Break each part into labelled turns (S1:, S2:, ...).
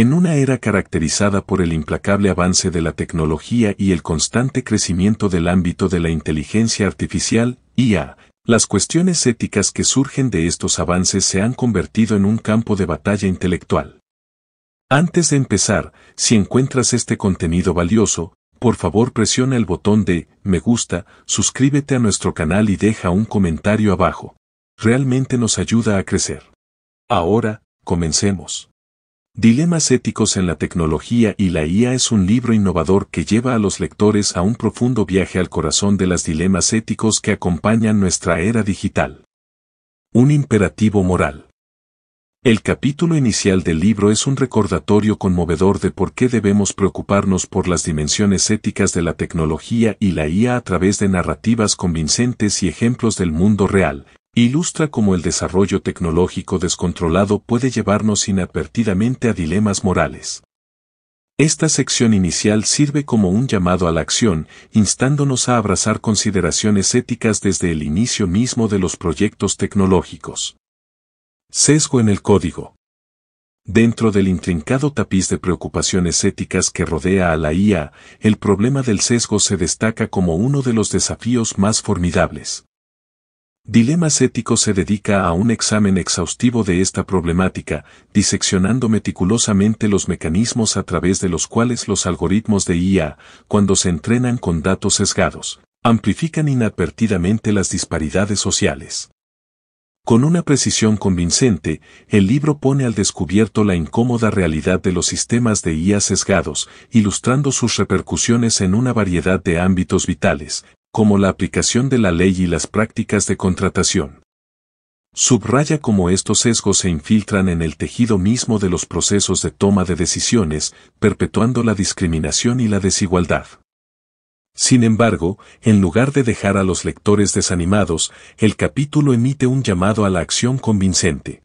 S1: En una era caracterizada por el implacable avance de la tecnología y el constante crecimiento del ámbito de la inteligencia artificial, IA, las cuestiones éticas que surgen de estos avances se han convertido en un campo de batalla intelectual. Antes de empezar, si encuentras este contenido valioso, por favor presiona el botón de me gusta, suscríbete a nuestro canal y deja un comentario abajo. Realmente nos ayuda a crecer. Ahora, comencemos. Dilemas éticos en la tecnología y la IA es un libro innovador que lleva a los lectores a un profundo viaje al corazón de los dilemas éticos que acompañan nuestra era digital. Un imperativo moral. El capítulo inicial del libro es un recordatorio conmovedor de por qué debemos preocuparnos por las dimensiones éticas de la tecnología y la IA a través de narrativas convincentes y ejemplos del mundo real, ilustra cómo el desarrollo tecnológico descontrolado puede llevarnos inadvertidamente a dilemas morales. Esta sección inicial sirve como un llamado a la acción, instándonos a abrazar consideraciones éticas desde el inicio mismo de los proyectos tecnológicos. Sesgo en el código. Dentro del intrincado tapiz de preocupaciones éticas que rodea a la IA, el problema del sesgo se destaca como uno de los desafíos más formidables. Dilemas éticos se dedica a un examen exhaustivo de esta problemática, diseccionando meticulosamente los mecanismos a través de los cuales los algoritmos de IA, cuando se entrenan con datos sesgados, amplifican inadvertidamente las disparidades sociales. Con una precisión convincente, el libro pone al descubierto la incómoda realidad de los sistemas de IA sesgados, ilustrando sus repercusiones en una variedad de ámbitos vitales, como la aplicación de la ley y las prácticas de contratación. Subraya cómo estos sesgos se infiltran en el tejido mismo de los procesos de toma de decisiones, perpetuando la discriminación y la desigualdad. Sin embargo, en lugar de dejar a los lectores desanimados, el capítulo emite un llamado a la acción convincente.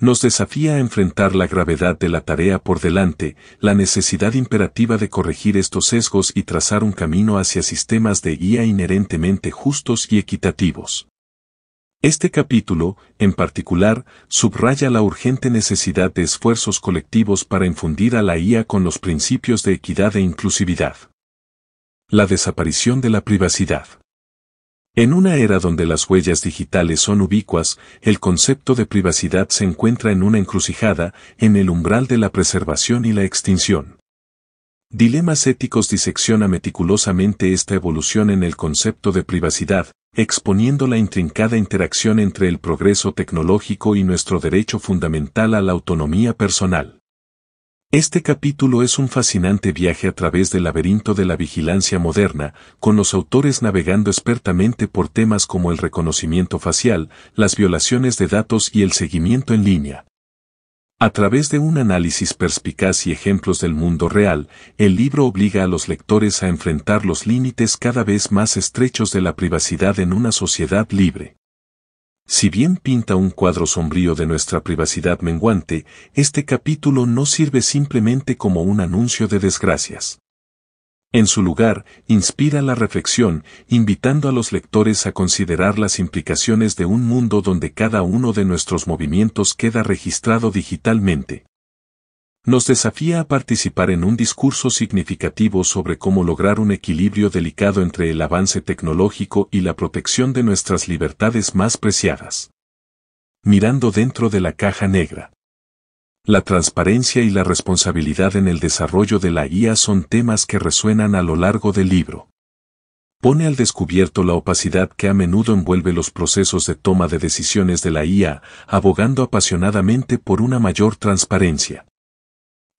S1: Nos desafía a enfrentar la gravedad de la tarea por delante, la necesidad imperativa de corregir estos sesgos y trazar un camino hacia sistemas de IA inherentemente justos y equitativos. Este capítulo, en particular, subraya la urgente necesidad de esfuerzos colectivos para infundir a la IA con los principios de equidad e inclusividad. La desaparición de la privacidad. En una era donde las huellas digitales son ubicuas, el concepto de privacidad se encuentra en una encrucijada, en el umbral de la preservación y la extinción. Dilemas éticos disecciona meticulosamente esta evolución en el concepto de privacidad, exponiendo la intrincada interacción entre el progreso tecnológico y nuestro derecho fundamental a la autonomía personal. Este capítulo es un fascinante viaje a través del laberinto de la vigilancia moderna, con los autores navegando expertamente por temas como el reconocimiento facial, las violaciones de datos y el seguimiento en línea. A través de un análisis perspicaz y ejemplos del mundo real, el libro obliga a los lectores a enfrentar los límites cada vez más estrechos de la privacidad en una sociedad libre. Si bien pinta un cuadro sombrío de nuestra privacidad menguante, este capítulo no sirve simplemente como un anuncio de desgracias. En su lugar, inspira la reflexión, invitando a los lectores a considerar las implicaciones de un mundo donde cada uno de nuestros movimientos queda registrado digitalmente nos desafía a participar en un discurso significativo sobre cómo lograr un equilibrio delicado entre el avance tecnológico y la protección de nuestras libertades más preciadas. Mirando dentro de la caja negra. La transparencia y la responsabilidad en el desarrollo de la IA son temas que resuenan a lo largo del libro. Pone al descubierto la opacidad que a menudo envuelve los procesos de toma de decisiones de la IA, abogando apasionadamente por una mayor transparencia.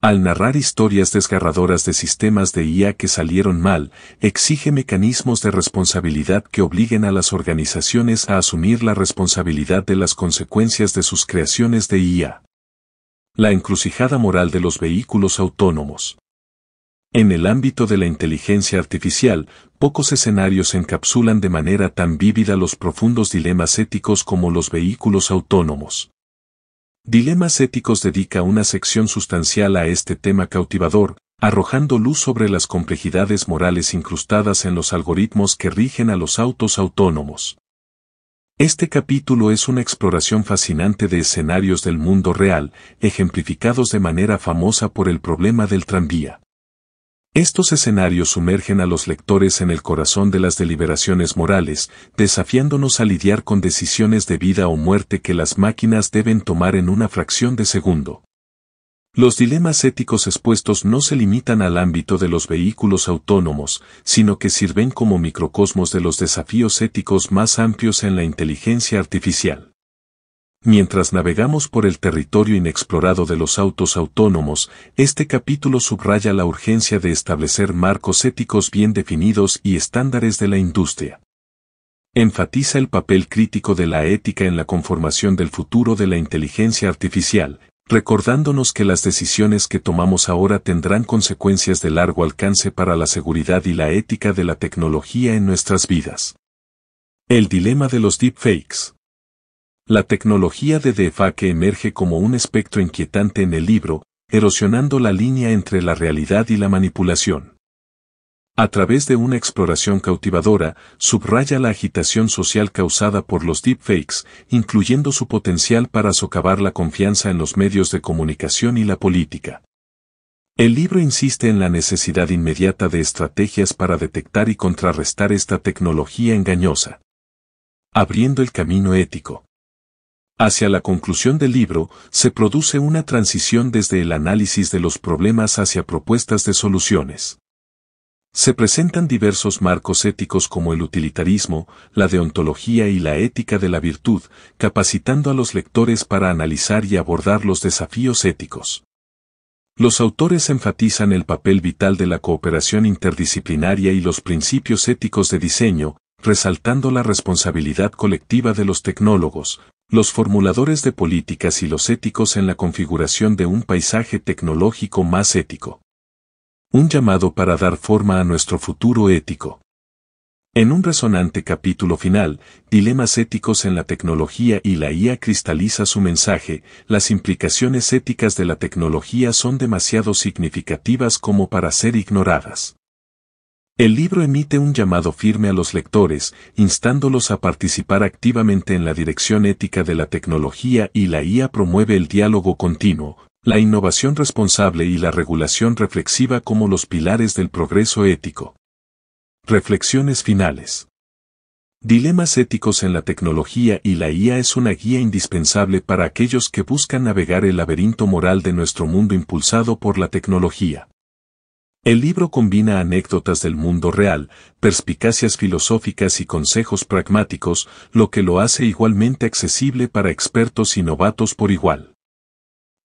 S1: Al narrar historias desgarradoras de sistemas de IA que salieron mal, exige mecanismos de responsabilidad que obliguen a las organizaciones a asumir la responsabilidad de las consecuencias de sus creaciones de IA. La encrucijada moral de los vehículos autónomos. En el ámbito de la inteligencia artificial, pocos escenarios encapsulan de manera tan vívida los profundos dilemas éticos como los vehículos autónomos. Dilemas Éticos dedica una sección sustancial a este tema cautivador, arrojando luz sobre las complejidades morales incrustadas en los algoritmos que rigen a los autos autónomos. Este capítulo es una exploración fascinante de escenarios del mundo real, ejemplificados de manera famosa por el problema del tranvía. Estos escenarios sumergen a los lectores en el corazón de las deliberaciones morales, desafiándonos a lidiar con decisiones de vida o muerte que las máquinas deben tomar en una fracción de segundo. Los dilemas éticos expuestos no se limitan al ámbito de los vehículos autónomos, sino que sirven como microcosmos de los desafíos éticos más amplios en la inteligencia artificial. Mientras navegamos por el territorio inexplorado de los autos autónomos, este capítulo subraya la urgencia de establecer marcos éticos bien definidos y estándares de la industria. Enfatiza el papel crítico de la ética en la conformación del futuro de la inteligencia artificial, recordándonos que las decisiones que tomamos ahora tendrán consecuencias de largo alcance para la seguridad y la ética de la tecnología en nuestras vidas. El dilema de los deepfakes. La tecnología de DeFa que emerge como un espectro inquietante en el libro, erosionando la línea entre la realidad y la manipulación. A través de una exploración cautivadora, subraya la agitación social causada por los deepfakes, incluyendo su potencial para socavar la confianza en los medios de comunicación y la política. El libro insiste en la necesidad inmediata de estrategias para detectar y contrarrestar esta tecnología engañosa, abriendo el camino ético. Hacia la conclusión del libro, se produce una transición desde el análisis de los problemas hacia propuestas de soluciones. Se presentan diversos marcos éticos como el utilitarismo, la deontología y la ética de la virtud, capacitando a los lectores para analizar y abordar los desafíos éticos. Los autores enfatizan el papel vital de la cooperación interdisciplinaria y los principios éticos de diseño, resaltando la responsabilidad colectiva de los tecnólogos, los formuladores de políticas y los éticos en la configuración de un paisaje tecnológico más ético. Un llamado para dar forma a nuestro futuro ético. En un resonante capítulo final, Dilemas éticos en la tecnología y la IA cristaliza su mensaje, las implicaciones éticas de la tecnología son demasiado significativas como para ser ignoradas. El libro emite un llamado firme a los lectores, instándolos a participar activamente en la dirección ética de la tecnología y la IA promueve el diálogo continuo, la innovación responsable y la regulación reflexiva como los pilares del progreso ético. Reflexiones finales. Dilemas éticos en la tecnología y la IA es una guía indispensable para aquellos que buscan navegar el laberinto moral de nuestro mundo impulsado por la tecnología. El libro combina anécdotas del mundo real, perspicacias filosóficas y consejos pragmáticos, lo que lo hace igualmente accesible para expertos y novatos por igual.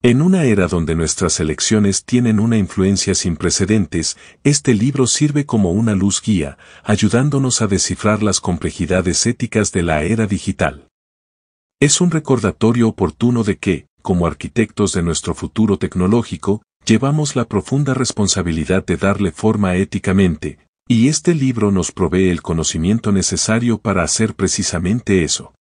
S1: En una era donde nuestras elecciones tienen una influencia sin precedentes, este libro sirve como una luz guía, ayudándonos a descifrar las complejidades éticas de la era digital. Es un recordatorio oportuno de que, como arquitectos de nuestro futuro tecnológico, llevamos la profunda responsabilidad de darle forma éticamente, y este libro nos provee el conocimiento necesario para hacer precisamente eso.